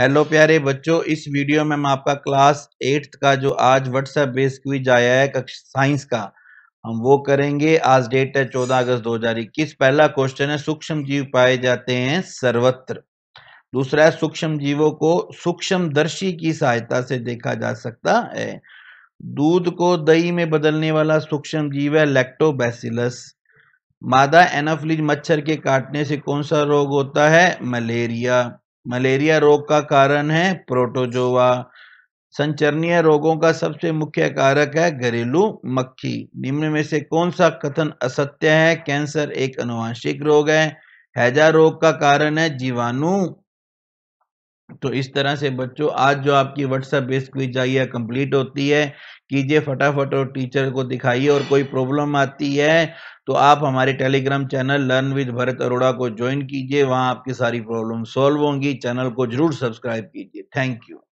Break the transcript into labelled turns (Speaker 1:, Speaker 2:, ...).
Speaker 1: hello प्यारे बच्चों इस वीडियो में हम आपका क्लास एट्थ का जो आज व्हाट्सएप बेस क्विज आया है कक्षा साइंस का हम वो करेंगे आज डेट है चौदह अगस्त दो हजार इक्कीस पहला क्वेश्चन है सूक्ष्म जीव पाए जाते हैं सर्वत्र दूसरा है सूक्ष्म जीवों को सूक्ष्म दर्शी की सहायता से देखा जा सकता है दूध को दही में बदलने वाला सूक्ष्म जीव है लेक्टोबैसिलस मादा एनाफ्लिज मच्छर के काटने से कौन सा रोग होता है मलेरिया मलेरिया रोग का कारण है प्रोटोजोवा संचरणीय रोगों का सबसे मुख्य कारक है घरेलू मक्खी निम्न में से कौन सा कथन असत्य है कैंसर एक अनुवांशिक रोग है हैजा रोग का कारण है जीवाणु तो इस तरह से बच्चों आज जो आपकी व्हाट्सएप बेस्ड क्विज है कंप्लीट होती है कीजिए फटाफट और टीचर को दिखाइए और कोई प्रॉब्लम आती है तो आप हमारे Telegram channel learn with Bharat Arora को ज्वाइन कीजिए वहाँ आपकी सारी प्रॉब्लम सॉल्व होंगी चैनल को जरूर सब्सक्राइब कीजिए थैंक यू